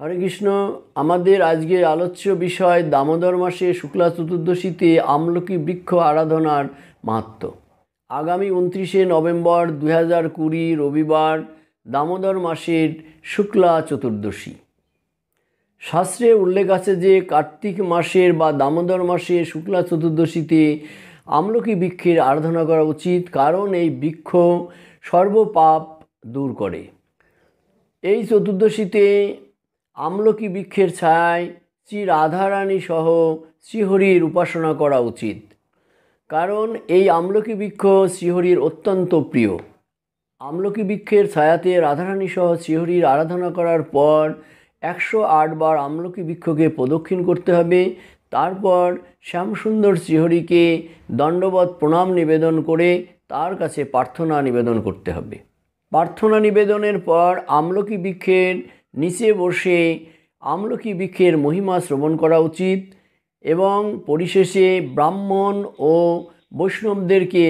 হরে কৃষ্ণ আমাদের আজকের আলোচ্য বিষয় দামোদর মাসে শুক্লা চতুর্দশীতে আমলকি বৃক্ষ আরাধনার মাহাত্ম আগামী উনত্রিশে নভেম্বর দু হাজার কুড়ি রবিবার দামোদর মাসের শুক্লা চতুর্দশী শাস্ত্রে উল্লেখ আছে যে কার্তিক মাসের বা দামোদর মাসে শুক্লা চতুর্দশীতে আমলকি বৃক্ষের আরাধনা করা উচিত কারণ এই বৃক্ষ সর্বপাপ দূর করে এই চতুর্দশীতে আমলকি বৃক্ষের ছায় শ্রী রাধারানী সহ শ্রীহরির উপাসনা করা উচিত কারণ এই আমলকি বৃক্ষ শ্রীহরির অত্যন্ত প্রিয় আমলকি বৃক্ষের ছায়াতে রাধারানী সহ শ্রীহরির আরাধনা করার পর একশো বার আমলকি বৃক্ষকে প্রদক্ষিণ করতে হবে তারপর শ্যামসুন্দর শ্রীহরিকে দণ্ডবধ প্রণাম নিবেদন করে তার কাছে প্রার্থনা নিবেদন করতে হবে প্রার্থনা নিবেদনের পর আমলকি বৃক্ষের নিচে বসে আমলকি বৃক্ষের মহিমা শ্রবণ করা উচিত এবং পরিশেষে ব্রাহ্মণ ও বৈষ্ণবদেরকে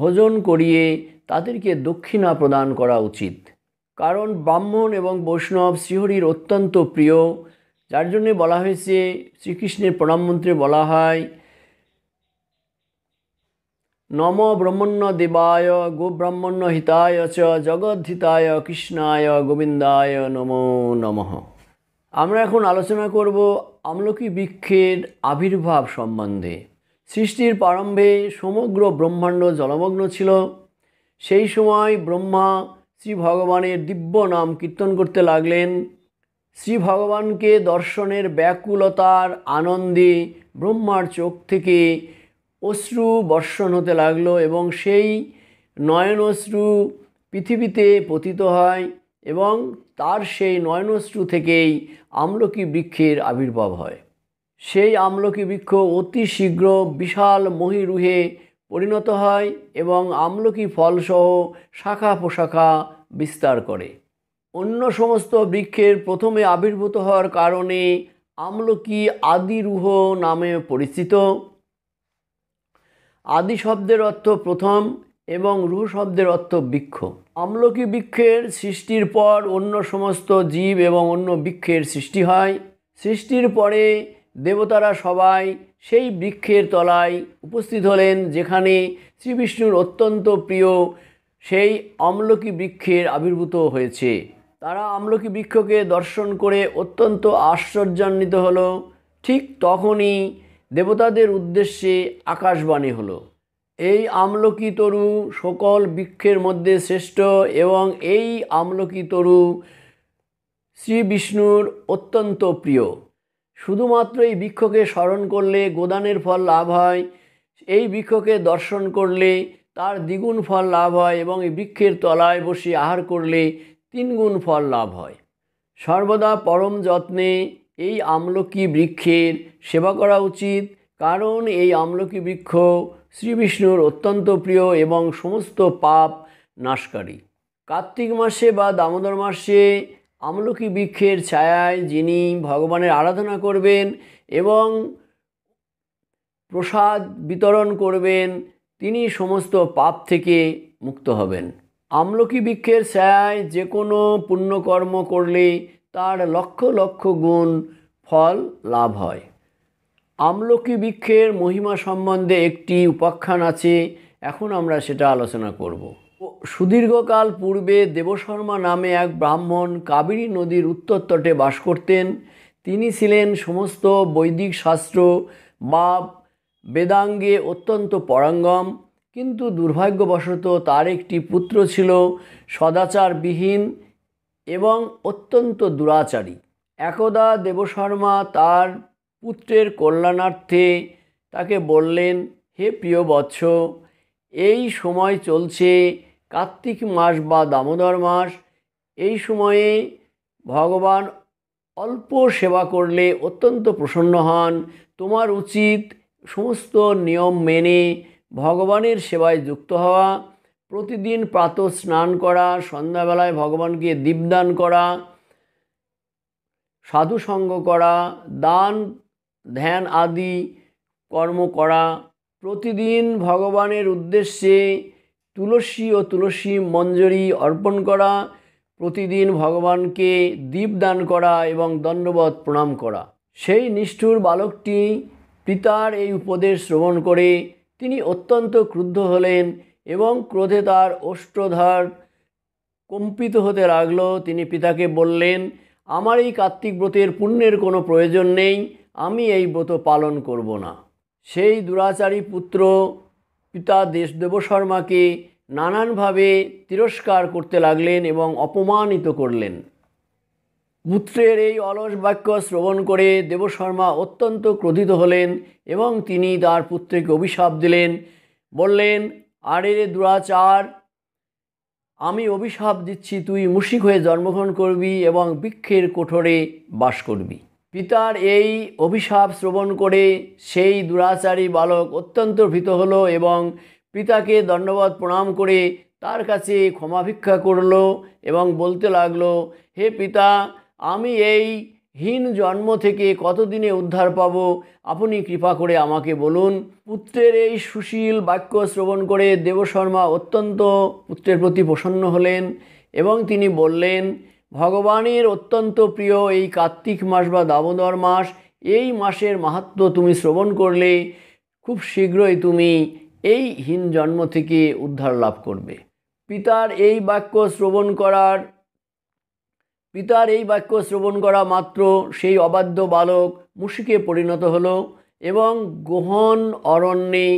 ভোজন করিয়ে তাদেরকে দক্ষিণা প্রদান করা উচিত কারণ ব্রাহ্মণ এবং বৈষ্ণব শ্রীহরির অত্যন্ত প্রিয় যার জন্যে বলা হয়েছে শ্রীকৃষ্ণের প্রণাম মন্ত্রে বলা হয় নম ব্রহ্মণ্য দেবায় গোব্রাহ্মণ্য হিতায় চ জগদ্ধিতায় কৃষ্ণায় গোবিন্দায় নমো নমঃ আমরা এখন আলোচনা করব আমলকি বৃক্ষের আবির্ভাব সম্বন্ধে সৃষ্টির প্রারম্ভে সমগ্র ব্রহ্মাণ্ড জলমগ্ন ছিল সেই সময় ব্রহ্মা শ্রী ভগবানের দিব্য নাম কীর্তন করতে লাগলেন শ্রী ভগবানকে দর্শনের ব্যাকুলতার আনন্দে ব্রহ্মার চোখ থেকে অশ্রু বর্ষণ হতে লাগলো এবং সেই নয়নশ্রু পৃথিবীতে পতিত হয় এবং তার সেই নয়নশ্রু থেকেই আমলকি বৃক্ষের আবির্ভাব হয় সেই আমলকি বৃক্ষ অতি শীঘ্র বিশাল মহিরুহে পরিণত হয় এবং আমলকি ফলসহ শাখা পোশাখা বিস্তার করে অন্য সমস্ত বৃক্ষের প্রথমে আবির্ভূত হওয়ার কারণে আমলকি আদিরুহ নামে পরিচিত আদি শব্দের অর্থ প্রথম এবং রু শব্দের অর্থ বৃক্ষ আমলকি বৃক্ষের সৃষ্টির পর অন্য সমস্ত জীব এবং অন্য বৃক্ষের সৃষ্টি হয় সৃষ্টির পরে দেবতারা সবাই সেই বৃক্ষের তলায় উপস্থিত হলেন যেখানে শ্রীবিষ্ণুর অত্যন্ত প্রিয় সেই আমলকি বৃক্ষের আবির্ভূত হয়েছে তারা আমলকি বৃক্ষকে দর্শন করে অত্যন্ত আশ্চর্যান্বিত হলো ঠিক তখনই দেবতাদের উদ্দেশ্যে আকাশবাণী হলো এই আমলকি তরু সকল বৃক্ষের মধ্যে শ্রেষ্ঠ এবং এই আমলকি তরু শ্রী বিষ্ণুর অত্যন্ত প্রিয় শুধুমাত্র এই বৃক্ষকে স্মরণ করলে গোদানের ফল লাভ হয় এই বৃক্ষকে দর্শন করলে তার দ্বিগুণ ফল লাভ হয় এবং এই বৃক্ষের তলায় বসে আহার করলে তিনগুণ ফল লাভ হয় সর্বদা পরম যত্নে এই আমলকি বৃক্ষের সেবা করা উচিত কারণ এই আমলকি বৃক্ষ শ্রীবিষ্ণুর অত্যন্ত প্রিয় এবং সমস্ত পাপ নাশকারী কার্তিক মাসে বা দামোদর মাসে আমলকি বৃক্ষের ছায়ায় যিনি ভগবানের আরাধনা করবেন এবং প্রসাদ বিতরণ করবেন তিনি সমস্ত পাপ থেকে মুক্ত হবেন আমলকি বৃক্ষের ছায়ায় যে কোনো পুণ্যকর্ম করলে তার লক্ষ লক্ষ গুণ ফল লাভ হয় আমলকি বৃক্ষের মহিমা সম্বন্ধে একটি উপাখ্যান আছে এখন আমরা সেটা আলোচনা করব সুদীর্ঘকাল পূর্বে দেবশর্মা নামে এক ব্রাহ্মণ কাবেরী নদীর উত্তর তটে বাস করতেন তিনি ছিলেন সমস্ত বৈদিক শাস্ত্র বা বেদাঙ্গে অত্যন্ত পরাঙ্গম কিন্তু দুর্ভাগ্যবশত তার একটি পুত্র ছিল সদাচারবিহীন এবং অত্যন্ত দুরাচারী একদা দেবশর্মা তার পুত্রের কল্যাণার্থে তাকে বললেন হে প্রিয় বৎস এই সময় চলছে কার্তিক মাস বা দামোদর মাস এই সময়ে ভগবান অল্প সেবা করলে অত্যন্ত প্রসন্ন হন তোমার উচিত সমস্ত নিয়ম মেনে ভগবানের সেবায় যুক্ত হওয়া প্রতিদিন প্রাত স্নান করা সন্ধ্যাবেলায় ভগবানকে দীপদান করা সাধু সঙ্গ করা দান ধ্যান আদি কর্ম করা প্রতিদিন ভগবানের উদ্দেশ্যে তুলসী ও তুলসী মঞ্জরি অর্পণ করা প্রতিদিন ভগবানকে দীপদান করা এবং দণ্ডবধ প্রণাম করা সেই নিষ্ঠুর বালকটি পিতার এই উপদেশ শ্রবণ করে তিনি অত্যন্ত ক্রুদ্ধ হলেন এবং ক্রোধে তার অষ্টধার কম্পিত হতে লাগল তিনি পিতাকে বললেন আমার এই কার্তিক ব্রতের পুণ্যের কোনো প্রয়োজন নেই আমি এই ব্রত পালন করব না সেই দুরাচারী পুত্র পিতা দেশ দেবশর্মাকে নানানভাবে তিরস্কার করতে লাগলেন এবং অপমানিত করলেন পুত্রের এই অলস বাক্য শ্রবণ করে দেবশর্মা অত্যন্ত ক্রোধিত হলেন এবং তিনি তার পুত্রকে অভিশাপ দিলেন বললেন আরে রে দুরাচার আমি অভিশাপ দিচ্ছি তুই মুশিক হয়ে জন্মগ্রহণ করবি এবং বৃক্ষের কোঠরে বাস করবি পিতার এই অভিশাপ শ্রবণ করে সেই দুরাচারী বালক অত্যন্ত ভীত হলো এবং পিতাকে দণ্ডবাদ প্রণাম করে তার কাছে ক্ষমা ভিক্ষা করল এবং বলতে লাগলো হে পিতা আমি এই হীন জন্ম থেকে কতদিনে উদ্ধার পাব আপনি কৃপা করে আমাকে বলুন পুত্রের এই সুশীল বাক্য শ্রবণ করে দেবশর্মা অত্যন্ত পুত্রের প্রতি প্রসন্ন হলেন এবং তিনি বললেন ভগবানের অত্যন্ত প্রিয় এই কার্তিক মাস বা দামোদর মাস এই মাসের মাহাত্ম তুমি শ্রবণ করলে খুব শীঘ্রই তুমি এই হীন জন্ম থেকে উদ্ধার লাভ করবে পিতার এই বাক্য শ্রবণ করার পিতার এই বাক্য শ্রবণ করা মাত্র সেই অবাধ্য বালক মুশিকে পরিণত হল এবং গহন অরণ্যে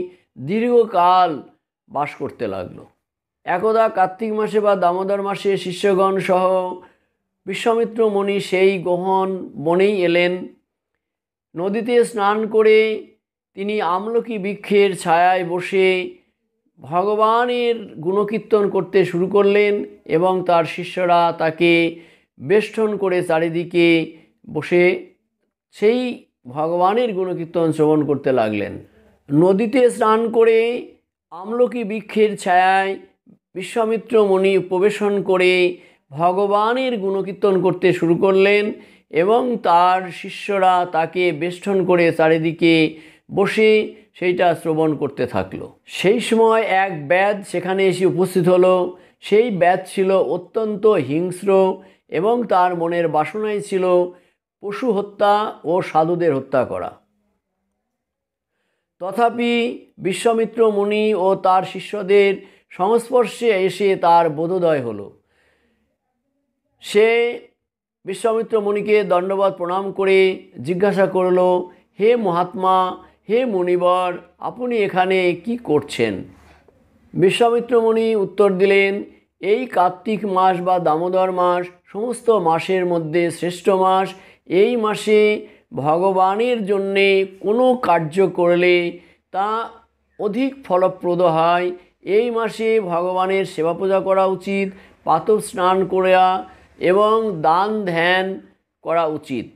দীর্ঘকাল বাস করতে লাগল একদা কার্তিক মাসে বা দামোদর মাসে শিষ্যগণ সহ বিশ্বমিত্র মণি সেই গহন বনেই এলেন নদীতে স্নান করে তিনি আমলকি বৃক্ষের ছায়ায় বসে ভগবানের গুণকীর্তন করতে শুরু করলেন এবং তার শিষ্যরা তাকে বেষ্টন করে চারিদিকে বসে সেই ভগবানের গুণকীর্তন শ্রবণ করতে লাগলেন নদীতে স্নান করে আমলকি বৃক্ষের ছায়ায় বিশ্বামিত্র মুনি প্রবেশন করে ভগবানের গুণকীর্তন করতে শুরু করলেন এবং তার শিষ্যরা তাকে বেষ্টন করে চারিদিকে বসে সেইটা শ্রবণ করতে থাকলো সেই সময় এক ব্যাদ সেখানে এসে উপস্থিত হলো সেই ব্যাচ ছিল অত্যন্ত হিংস্র এবং তার মনের বাসনাই ছিল পশু হত্যা ও সাধুদের হত্যা করা তথাপি বিশ্বমিত্র মুনি ও তার শিষ্যদের সংস্পর্শে এসে তার বোধোদয় হল সে বিশ্বমিত্র মুনিকে দণ্ডবাদ প্রণাম করে জিজ্ঞাসা করল হে মহাত্মা হে মুনিবর আপনি এখানে কি করছেন বিশ্বামিত্র মুনি উত্তর দিলেন এই কার্তিক মাস বা দামোদর মাস সমস্ত মাসের মধ্যে শ্রেষ্ঠ মাস এই মাসে ভগবানের জন্যে কোনো কার্য করলে তা অধিক ফলপ্রদ হয় এই মাসে ভগবানের সেবা পূজা করা উচিত পাতব স্নান করা এবং দান ধ্যান করা উচিত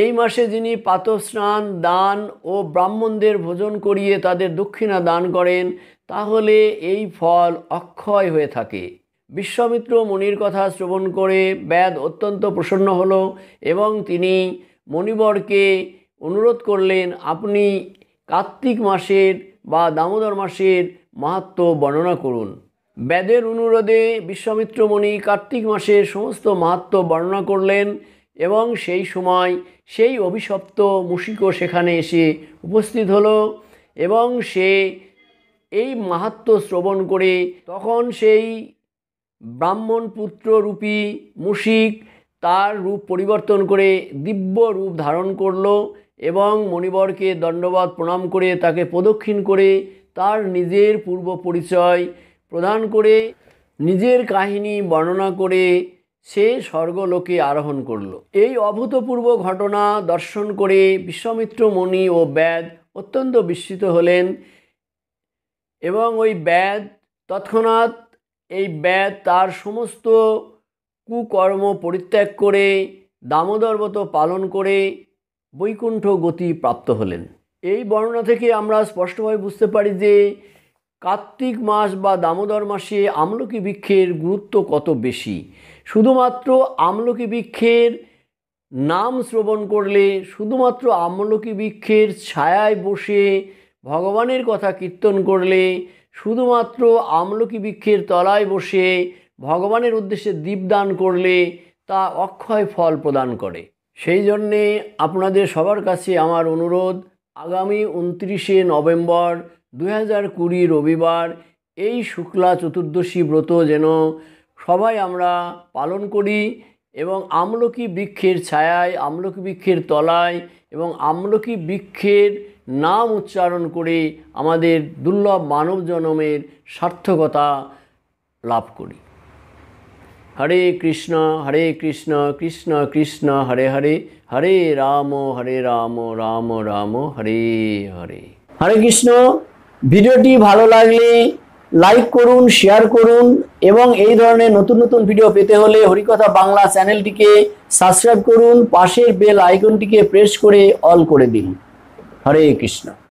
এই মাসে যিনি পাতব স্নান দান ও ব্রাহ্মণদের ভোজন করিয়ে তাদের দক্ষিণা দান করেন তাহলে এই ফল অক্ষয় হয়ে থাকে বিশ্বমিত্র মুনির কথা শ্রবণ করে ব্যাদ অত্যন্ত প্রসন্ন হল এবং তিনি মণিবরকে অনুরোধ করলেন আপনি কার্তিক মাসের বা দামোদর মাসের মাহাত্ম বর্ণনা করুন ব্যাদের অনুরোধে বিশ্বমিত্র মুনি কার্তিক মাসের সমস্ত মাহাত্ম বর্ণনা করলেন এবং সেই সময় সেই অভিশপ্ত মুশিকও সেখানে এসে উপস্থিত হলো এবং সে এই মাহাত্ম শ্রবণ করে তখন সেই ব্রাহ্মণ পুত্র রূপী মুশিক তার রূপ পরিবর্তন করে দিব্য রূপ ধারণ করল এবং মণিবরকে দণ্ডবাদ প্রণাম করে তাকে প্রদক্ষিণ করে তার নিজের পূর্ব পরিচয় প্রদান করে নিজের কাহিনী বর্ণনা করে সে স্বর্গলোকে আরোহণ করল এই অভূতপূর্ব ঘটনা দর্শন করে বিশ্বমিত্র মণি ও ব্যাদ অত্যন্ত বিস্মিত হলেন এবং ওই ব্যাদ তৎক্ষণাৎ এই ব্যাদ তার সমস্ত কুকর্ম পরিত্যাগ করে দামোদরবত পালন করে বৈকুণ্ঠ গতি প্রাপ্ত হলেন এই বর্ণনা থেকে আমরা স্পষ্টভাবে বুঝতে পারি যে কার্তিক মাস বা দামোদর মাসে আমলকি বৃক্ষের গুরুত্ব কত বেশি শুধুমাত্র আমলকি বৃক্ষের নাম শ্রবণ করলে শুধুমাত্র আমলকি বৃক্ষের ছায়ায় বসে ভগবানের কথা কীর্তন করলে শুধুমাত্র আমলকি বৃক্ষের তলায় বসে ভগবানের উদ্দেশ্যে দীপদান করলে তা অক্ষয় ফল প্রদান করে সেই জন্যে আপনাদের সবার কাছে আমার অনুরোধ আগামী উনত্রিশে নভেম্বর দু হাজার কুড়ি রবিবার এই শুক্লা চতুর্দশী ব্রত যেন সবাই আমরা পালন করি এবং আমলকি বৃক্ষের ছায়ায় আমলকি বৃক্ষের তলায় এবং আমলকি বৃক্ষের নাম উচ্চারণ করে আমাদের দুর্লভ মানব জনমের সার্থকতা লাভ করি হরে কৃষ্ণ হরে কৃষ্ণ কৃষ্ণ কৃষ্ণ হরে হরে হরে রাম হরে রাম রাম রাম হরে হরে হরে কৃষ্ণ ভিডিওটি ভালো লাগলে লাইক করুন শেয়ার করুন এবং এই ধরনের নতুন নতুন ভিডিও পেতে হলে হরিকথা বাংলা চ্যানেলটিকে সাবস্ক্রাইব করুন পাশের বেল আইকনটিকে প্রেস করে অল করে দিন हरे कृष्ण